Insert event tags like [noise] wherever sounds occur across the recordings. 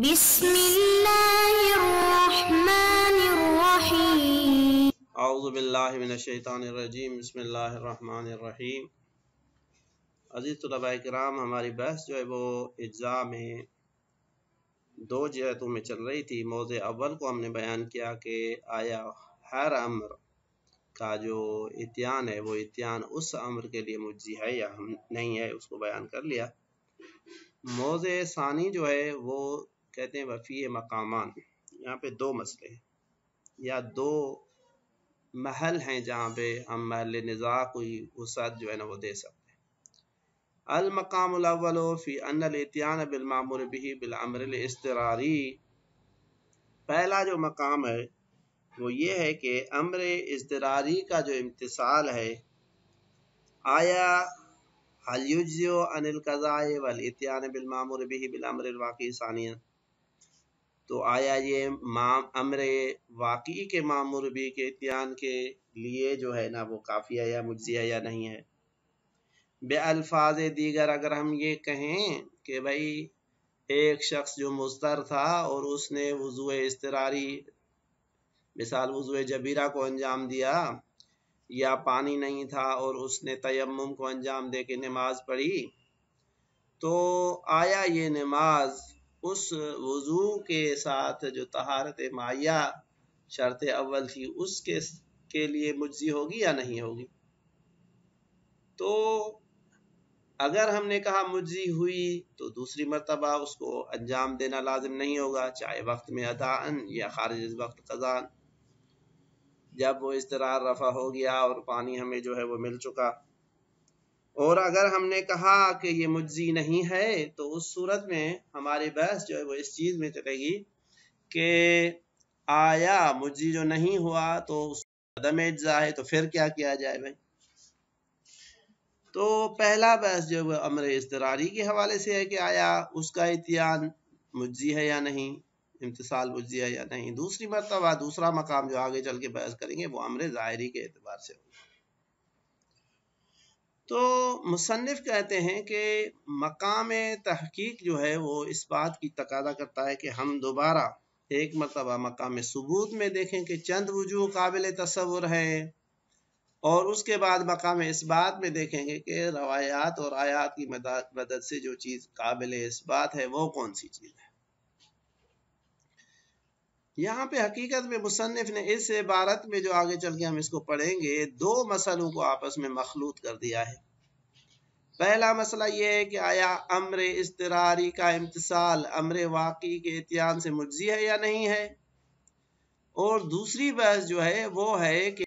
بسم الله الرحمن الرحيم بالله من الشيطان بسم الله الرحمن الرحيم अजीज़ तलबा कराम हमारी बहस जो है वो अज्जा में दो जहतों में चल रही थी मौज़ अव्वल को हमने बयान किया कि आया हर अम्र का जो इतिहान है वो इतिहान उस अम्र के लिए मुझी है या हम नहीं है उसको बयान कर लिया मौज़ सानी जो है वो कहते हैं वफ़ी मकामान यहाँ पे दो मसले हैं या दो महल हैं जहाँ पे हम महल नज़ा कोई वसात जो है ना वो दे सकते हैं अलमकामल फ़ी बिलमामूर भी पहला जो मकाम है वो ये है कि अमर इसतरारी का जो इम्तसाल है आया हलयुजो अनिल कज़ाए वल इतियान बिलमामूर भी बिलमर सानिया तो आया ये माम अमरे वाकई के मामूर भी के इतियान के लिए जो है ना वो काफ़ी है या मुजी या नहीं है अल्फाज दीगर अगर हम ये कहें कि भाई एक शख्स जो मुस्तर था और उसने वज़ू इसतरारी मिसाल वज़ू जबीरा को अंजाम दिया या पानी नहीं था और उसने तयम को अंजाम दे के नमाज पढ़ी तो आया ये नमाज उस वज़ू के साथ जो तहारत माया शर्त अव्वल थी उसके के लिए मुजी होगी या नहीं होगी तो अगर हमने कहा मुजी हुई तो दूसरी मरतबा उसको अंजाम देना लाजिम नहीं होगा चाहे वक्त में अदान या खारिज वक्त कजान जब वो इस तरह रफा हो गया और पानी हमें जो है वो मिल चुका और अगर हमने कहा कि ये मुजी नहीं है तो उस सूरत में हमारी बहस जो है वो इस चीज़ में चलेगी कि आया मुजी जो नहीं हुआ तो उसमेजा है तो फिर क्या किया जाए भाई तो पहला बहस जो है अमर इसतरारी के हवाले से है कि आया उसका इतिहान मुजी है या नहीं इम्तसाल मुजी है या नहीं दूसरी मरतबा दूसरा मकाम जो आगे चल के बहस करेंगे वो अमर ज़ाहरी के अतबार से होगा तो मुसनफ़ कहते हैं कि मकाम तहकीक जो है वो इस बात की तकादा करता है कि हम दोबारा एक मरतबा मकाम सबूत में देखें कि चंद वजू काबिल तस्वुर है और उसके बाद मकाम इस बात में देखेंगे कि रवायात और आयात की मदद से जो चीज़ काबिल इस बात है वो कौन सी चीज़ है यहाँ पे हकीकत में मुसनफ़ ने इस इबारत में जो आगे चल के हम इसको पढ़ेंगे दो मसलों को आपस में मखलूत कर दिया है पहला मसला ये है कि आया अमर इसतरारी का इम्तसाल अमर वाक़ी के इतिहान से मुजी है या नहीं है और दूसरी बहस जो है वो है कि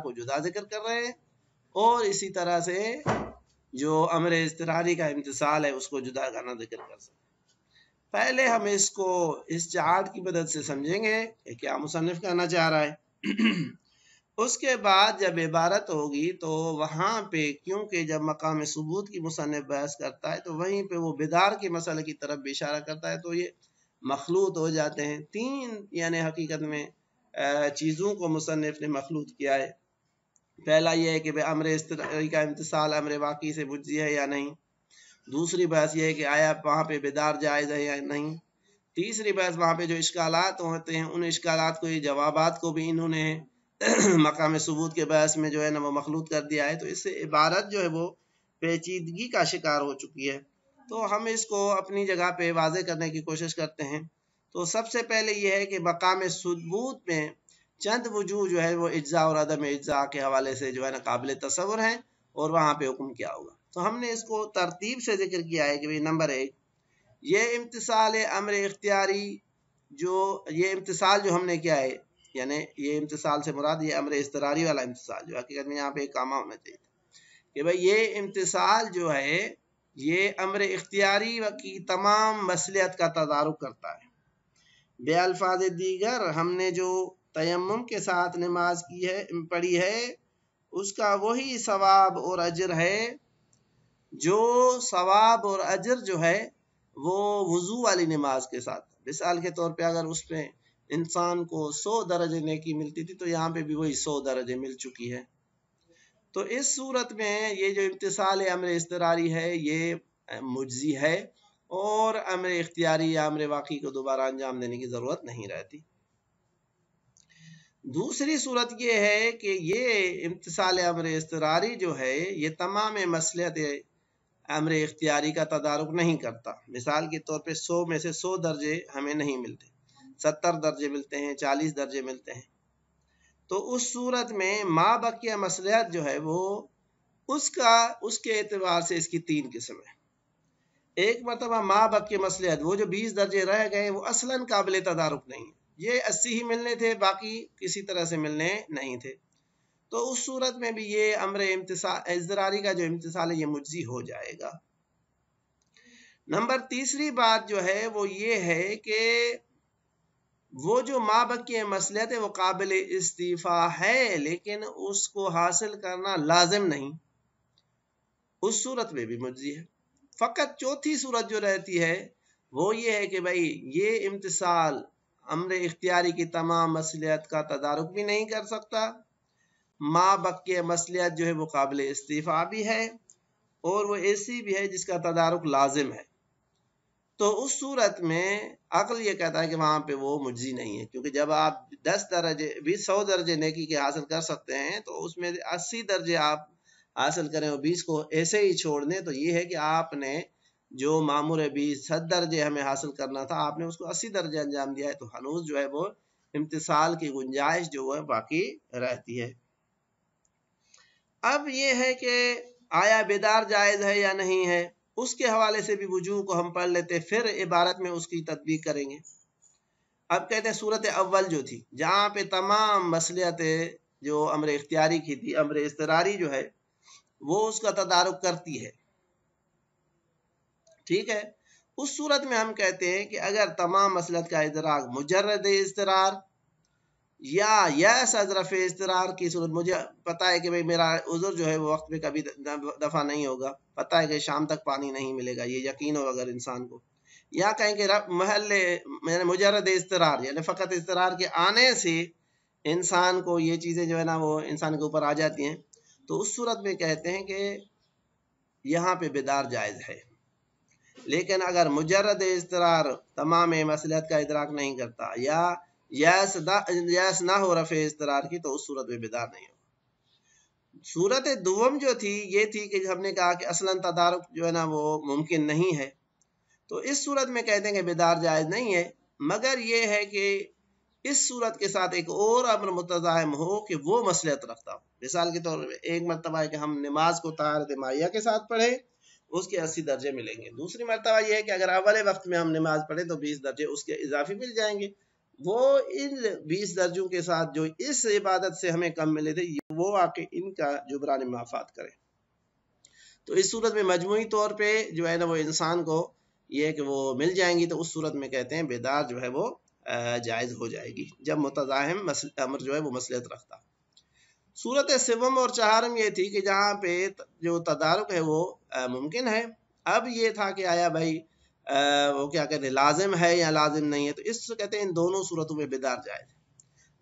को जुदा जिक्र कर रहे हैं और इसी तरह से जो अमर इसतरारी का इम्तसाल है उसको जुदा गाना जिक्र कर सकते पहले हम इसको इस चार्ट की मदद से समझेंगे कि क्या मुसनफ़ कहना चाह रहा है [clears throat] उसके बाद जब इबारत होगी तो वहां पे क्योंकि जब मकाम सबूत की मुसनफ़ बहस करता है तो वहीं पे वो बेदार के मसले की तरफ भी इशारा करता है तो ये मखलूत हो जाते हैं तीन यानी हकीकत में चीज़ों को मुसनफ़ ने मखलूत किया है पहला यह है कि भाई अमर तरह का इंतसाल अमर वाकई से बुझी है या नहीं दूसरी बहस यह है कि आया वहाँ पे बेदार जायज़ है या नहीं तीसरी बहस वहाँ पे जो इश्कालात होते हैं उन इश्कालात को ये को भी इन्होंने [clears throat] मकाम सबूत के बहस में जो है ना वो मखलूत कर दिया है तो इससे इबारत जो है वो पेचीदगी का शिकार हो चुकी है तो हम इसको अपनी जगह पे वाजे करने की कोशिश करते हैं तो सबसे पहले यह है कि मकाम सबूत में चंद वजू जो है वो अज्जा और अदम अज्जा के हवाले से जो है ना काबिल तस्वर हैं और वहाँ पे हुक्म क्या होगा तो हमने इसको तरतीब से जिक्र किया है कि भाई नंबर एक ये इम्तसाल अमर इख्तियारी जो ये इम्तसाल जो हमने किया है यानी ये इम्तसाल से मुराद ये अमर इसतरारी वाला इम्तसाल जो हकीकत में यहाँ पे कामा होना चाहिए कि भाई ये इम्तसाल जो है ये अमर इख्तियारी की तमाम मसलियत का तदारुक करता है बेअल्फाज दीगर हमने जो तयम के साथ नमाज की है पढ़ी है उसका वही सवाब और अजर है जो सवाब और अजर जो है वो वज़ू वाली नमाज के साथ मिसाल के तौर पे अगर उसमें इंसान को सौ दर्जे नेकी मिलती थी तो यहाँ पे भी वही सौ दर्जे मिल चुकी है तो इस सूरत में ये जो इम्तिसाल अमर इसतरारी है ये मुजी है और अमर इख्तियारी या अमर वाक़ी को दोबारा अंजाम देने की ज़रूरत नहीं रहती दूसरी सूरत यह है कि ये इम्तसाल अमर इसतरारी जो है ये तमाम मसलियत अमर इख्तियारी का तदारक नहीं करता मिसाल के तौर पर सौ में से सौ दर्जे हमें नहीं मिलते सत्तर दर्जे मिलते हैं चालीस दर्जे मिलते हैं तो उस सूरत में माँ बकिया मसलहत जो है वो उसका उसके एतबार से इसकी तीन किस्म है एक मरतबा माँ बकिया के मसलहत वो जो बीस दर्जे रह गए वो असला काबिल तदारक नहीं है ये अस्सी ही मिलने थे बाकी किसी तरह से मिलने नहीं थे तो उस सूरत में भी ये अम्र इजरारी का जो इम्तिसाल है ये मुजी हो जाएगा नंबर तीसरी बात जो है वो ये है कि वो जो माँ बकी मसलियत है वो काबिल इस्तीफ़ा है लेकिन उसको हासिल करना लाजिम नहीं उस सूरत में भी मुजी है फ़कत चौथी सूरत जो रहती है वो ये है कि भाई ये इम्तिसाल अमर इख्तियारी की तमाम मसलियत का तदारक भी नहीं कर सकता माँ के मसलियत जो है वो काबिल इस्तीफ़ा भी है और वो ऐसी भी है जिसका तदारक लाजिम है तो उस सूरत में अकल ये कहता है कि वहाँ पे वो मुझी नहीं है क्योंकि जब आप दस दर्जे बीस सौ दर्जे नेकी के हासिल कर सकते हैं तो उसमें अस्सी दर्जे आप हासिल करें और बीस को ऐसे ही छोड़ दें तो ये है कि आपने जो मामूर बी सद दर्जे हमें हासिल करना था आपने उसको अस्सी दर्जे अंजाम दिया है तो हनूज जो है वो इम्तिसाल की गुंजाइश जो है बाकी रहती है अब ये है कि आया बेदार जायज़ है या नहीं है उसके हवाले से भी वजू को हम पढ़ लेते फिर इबारत में उसकी तदबीक करेंगे अब कहते हैं सूरत अव्वल जो थी जहाँ पे तमाम मसलियत जो अमर इख्तियारी की थी अमर इसतरारी जो है वो उसका तदारुक करती है ठीक है उस सूरत में हम कहते हैं कि अगर तमाम मसलत का इतराक मुजरद इसतरार या यस अजरफ इस की सूरत मुझे पता है कि भाई मेरा उज़र जो है वो वक्त पे कभी दफ़ा नहीं होगा पता है कि शाम तक पानी नहीं मिलेगा ये यकीन हो अगर इंसान को या कहें कि रब महल मैंने मुजरद इसतरार यानी फ़कत इसतरार के आने से इंसान को ये चीज़ें जो है ना वो इंसान के ऊपर आ जाती हैं तो उस सूरत में कहते हैं कि यहाँ पे बेदार जायज़ है लेकिन अगर मुजरद इसतरार तमाम मसलहत का इतराक नहीं करता या यास ना हो रफे इसतरार की तो उस सूरत में बेदार नहीं होगा सूरत दुम जो थी ये थी कि हमने कहा कि असला तदारक जो है ना वो मुमकिन नहीं है तो इस सूरत में कहते हैं कि बेदार जायज़ नहीं है मगर ये है कि इस सूरत के साथ एक और अमर मुतजाम हो कि वो मसलियत रखता हो मिसाल के तौर पर एक मरतबा है कि हम नमाज को तार दिमाया के साथ पढ़ें उसके अस्सी दर्जे मिलेंगे दूसरी मरतबा यह है कि अगर अवल वक्त में हम नमाज पढ़े तो बीस दर्जे उसके इजाफी मिल जाएंगे वो इन बीस दर्जों के साथ जो इस इबादत से हमें कम मिले थे वो आके इनका जुबरान माफात करें तो इस सूरत में मजमू तौर पर जो है ना वो इंसान को यह कि वो मिल जाएंगी तो उस सूरत में कहते हैं बेदार जो है वो जायज़ हो जाएगी जब मुतजाहम अमर जो है वो मसलियत रखता सूरत शिवम और चहारम ये थी कि जहाँ पे जो तदारक है वो मुमकिन है अब ये था कि आया भाई आ, वो क्या कहते हैं लाजिम है या लाजिम नहीं है तो इस कहते हैं इन दोनों सूरतों में बेदार जाए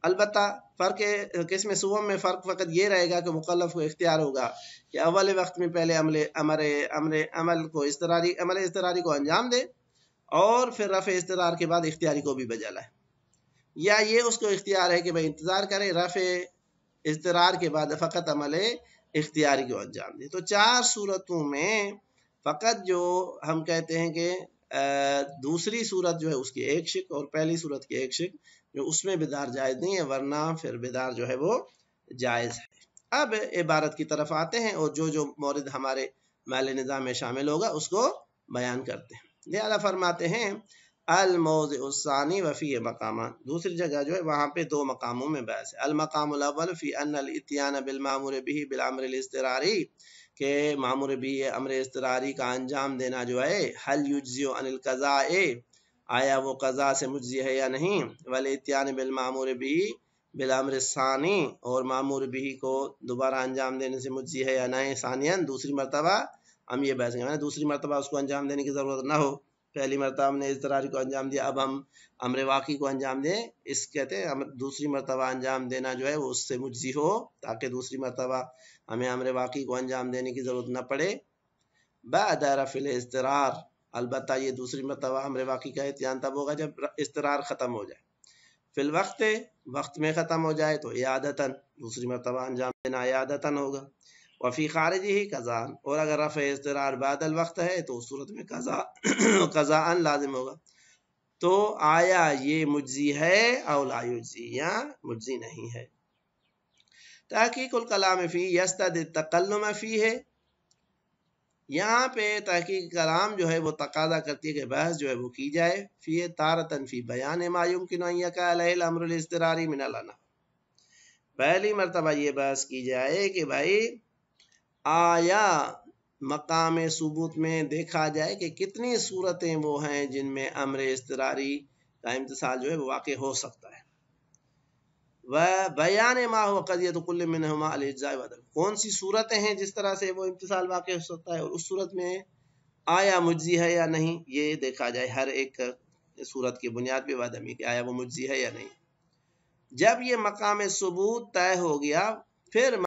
अलबत् फ़र्क में सुवम में फ़र्क फ़कत ये रहेगा कि मुकलफ को इख्तियार होगा कि अवल वक्त में पहले अमल अमर अमर अमल को इसतरारी अमल इसतरारी को अंजाम दे और फिर रफ़ इसतरार के बाद इख्तियारी को भी बजा लाए या ये उसको इख्तियार है कि भाई इंतज़ार करें रफ़ इसतरार के बाद फ़कत अमल इख्तियारी को अंजाम दे तो चार सूरतों में फ़कत जो हम कहते हैं कि दूसरी सूरत जो है उसकी एक शिक और पहली सूरत की एक शिक जो उसमें बेदार जायज़ नहीं है वरना फिर बेदार जो है वो जायज़ है अब इबारत की तरफ आते हैं और जो जो मौरद हमारे माल निज़ाम में शामिल होगा उसको बयान करते हैं लिहाजा फरमाते हैं अलमोजानी उसानी वफ़ी मकामा दूसरी जगह जो है वहाँ पे दो मकामों में बहस है अलमकामल फ़ी अनतियान बिलमामूर भी के मामूर भी अमर इसतरारी का अंजाम देना जो है हल युजियो अनिल कज़ा ए आया वो कज़ा से मुजी है या नहीं वल इतियान बिलमामूर भी बिलामर सानी और मामूर भी को दोबारा अंजाम देने से मुजी है या नहीं सानियन दूसरी मरतबा हम ये बहस मैंने दूसरी मरतबा उसको अंजाम देने की ज़रूरत ना हो पहली मरतबा हमने इस दरारी को अंजाम दिया अब हम अमरे वाक़ी को अंजाम दें इस कहते हैं दूसरी मरतबा अंजाम देना जो है वो उससे मुझी हो ताकि दूसरी मरतबा हमें अमरे वाक़ी को अंजाम देने की ज़रूरत न पड़े बदारा फिल इसतरार अलबत् ये दूसरी मरतबा अमरे वाक़ी का एहतियान तब होगा जब इसतरार ख़त्म हो जाए फिल वक्त वक्त में ख़त्म हो जाए तो यादतन दूसरी मरतबा अंजाम देना यादतन होगा वफ़ी खारिज ही कज़ान और अगर रफ़ इसतरार बादल वक्त है तो उस सूरत में कज़ा [clears throat] कज़ान लाजिम होगा तो आया ये मुजी है अलायुजी या मुजी नहीं है तहकीकुल फ़ी यस्तद तकल्लुम फ़ी है यहाँ पे तहकीक कलाम जो है वो तकादा करती है कि बहस जो है वो की जाए फ़ी तार तनफी बयान मायूम किन मिनलाना पहली मरतबा ये बहस की जाए कि भाई आया मकाम सबूत में देखा जाए कि कितनी सूरतें वो हैं जिनमें अमर इसतरारी का इम्तसाल जो है वो वाक़ हो सकता है वह बयान माँ हो कदियत मिनमा कौन सी सूरतें हैं जिस तरह से वो इम्तसाल वाक़ हो सकता है और उस सूरत में आया मुजी है या नहीं ये देखा जाए हर एक सूरत की बुनियाद पर वादमी कि आया वो मुजी है या नहीं जब ये मकाम सबूत तय हो गया फिर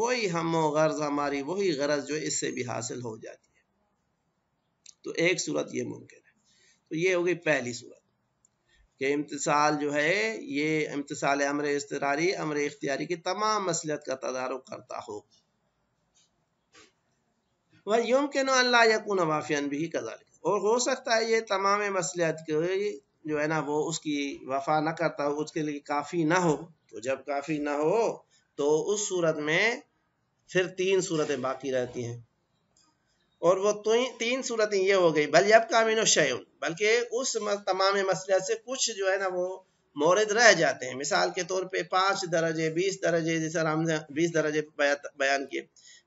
कोई हम गर्ज हमारी वही गरज जो इससे भी हासिल हो जाती है तो एक सूरत ये मुमकिन है तो ये हो गई पहली सूरत कि इम्तसाल जो है ये इम्तसाल अमर इसतरारी अमर इख्तियारी की तमाम मसलियत का तदारुक करता हो वह यूम के अल्लाह यकून वाफियन भी कजाल और हो सकता है ये तमाम मसलियत की जो है ना वो उसकी वफा ना करता हो उसके लिए काफ़ी ना हो तो जब काफ़ी ना हो तो उस सूरत में फिर तीन सूरतें बाकी रहती हैं और वो तीन सूरतें ये हो गई बल अब कामिन शयन बल्कि उस तमाम मसले से कुछ जो है ना वो मोरद रह जाते हैं मिसाल के तौर पे पाँच दर्जे बीस दर्जे जैसे राम ने बीस दर्जे बयान किए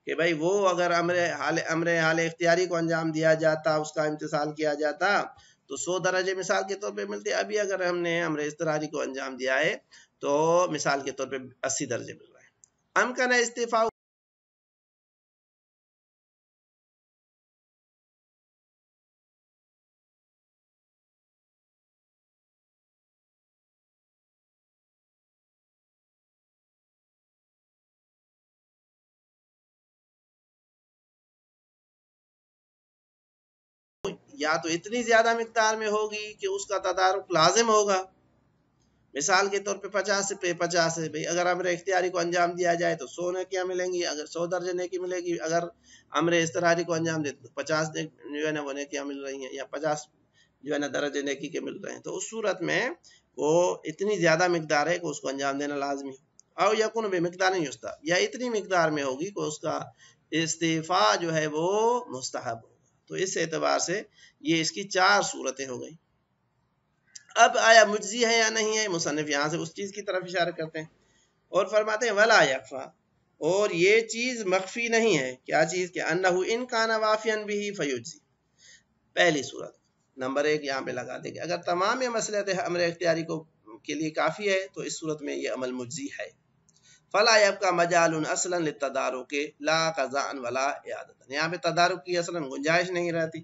कि भाई वो अगर अमर हाल अमर हाल इख्तियारी को अंजाम दिया जाता उसका इंतजाल किया जाता तो सौ दर्जे मिसाल के तौर पर मिलते अभी अगर हमने अमर इसतरारी को अंजाम दिया है तो मिसाल के तौर पर अस्सी दर्जे मिल रहे हैं अमकन इस्तीफ़ा या तो इतनी ज़्यादा मकदार में होगी कि उसका तदारुक लाजिम होगा मिसाल के तौर पे पचास से पे पचास है भाई अगर अमर इख्तियारी को अंजाम दिया जाए तो सौ नकियाँ मिलेंगी अगर सौ दर्ज नकी मिलेगी अगर अमर इसतरारी को अंजाम दे तो पचास जो है ना वो नकियाँ मिल रही हैं या पचास जो है ना दर्ज नकी के मिल रहे हैं तो उस सूरत में वो इतनी ज़्यादा मकदार है कि उसको अंजाम देना लाजमी हो और भी बेमकदार नहीं उसका या इतनी मकदार में होगी कि उसका इस्तीफ़ा जो है वो मुस्तहब हो तो इस एतबार से ये इसकी चार सूरतें हो गई अब आया मुजी है या नहीं है मुसनफ़ यहाँ से उस चीज़ की तरफ इशारा करते हैं और फरमाते हैं वला यकफ़ा और ये चीज़ मख्फी नहीं है क्या चीज़ के अन्ना इन काना वाफियन भी फयुजी पहली सूरत नंबर एक यहाँ पे लगा देंगे अगर तमाम मसले अमर इख्तियारी को के लिए काफ़ी है तो इस सूरत में ये अमल मुजी है फला यबका मजाल असलन तदारुक ला कजान वाला यादतन यहाँ पे तदारुक की असलन गुंजाइश नहीं रहती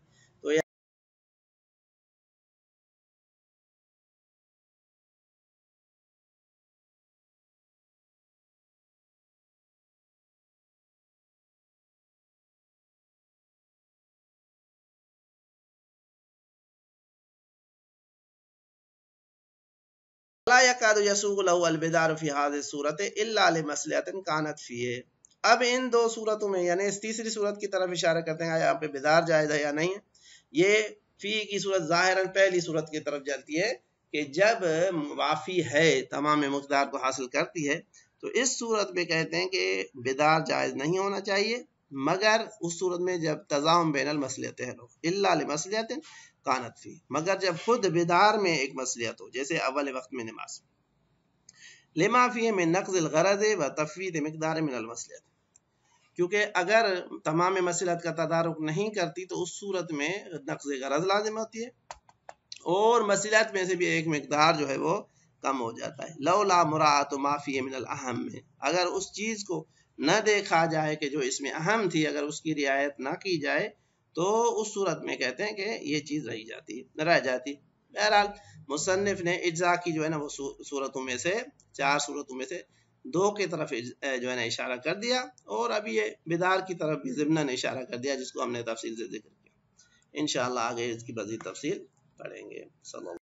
अब इन दो सूरतों में यानी इस तीसरी सूरत की तरफ इशारा करते हैं यहाँ पे बेदार जायज है या नहीं है ये फ़ी की सूरत ज़ाहिरन पहली सूरत की तरफ जाती है कि जब वाफ़ी है तमाम मकदार को हासिल करती है तो इस सूरत में कहते हैं कि बेदार जायज़ नहीं होना चाहिए मगर उस सूरत में जब तजाम बैन मसलियत है लोग मसलियत कानत फी मगर जब खुद बेदार में एक मसलियत हो जैसे अवल वक्त में नमाज लेमाफिया में नकल गरज व तफवीत मकदार मिनमसलियत क्योंकि अगर तमाम मसलत का तदारक नहीं करती तो उस सूरत में नकल गरज लाजिम होती है और मसलत में से भी एक मकदार जो है वो कम हो जाता है लो ला मुरा तो माफिया मिनल अहम में अगर उस चीज़ को न देखा जाए कि जो इसमें अहम थी अगर उसकी रियायत ना की जाए तो उस सूरत में कहते हैं कि ये चीज़ रही जाती रह जाती बहरहाल मुसनफ़ ने इज्जा की जो है ना वो सूरतों में से चार सूरतों में से दो की तरफ जो है ना इशारा कर दिया और अभी ये बिदार की तरफ भी ज़मना ने इशारा कर दिया जिसको हमने तफसील से जिक्र किया इन आगे इसकी मजीद तफसील पढ़ेंगे